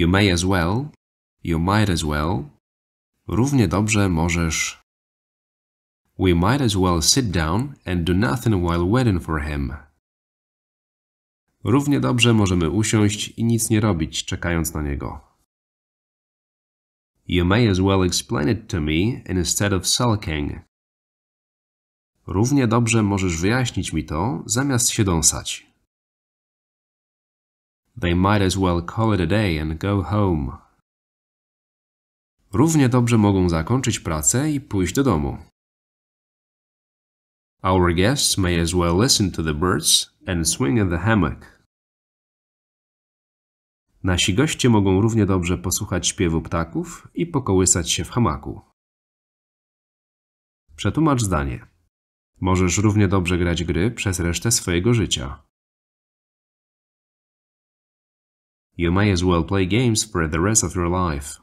You may as well. You might as well. Równie dobrze możesz. We might as well sit down and do nothing while waiting for him. Równie dobrze możemy usiąść i nic nie robić, czekając na niego. You may as well explain it to me instead of sulking. Równie dobrze możesz wyjaśnić mi to, zamiast się dąsać. They might as well call it a day and go home. Równie dobrze mogą zakończyć pracę i pójść do domu. Our guests may as well listen to the birds and swing in the hammock. Nasi goście mogą równie dobrze posłuchać śpiewu ptaków i pokołysać się w hamaku. Przetłumacz zdanie. Możesz równie dobrze grać gry przez resztę swojego życia. You may as well play games for the rest of your life.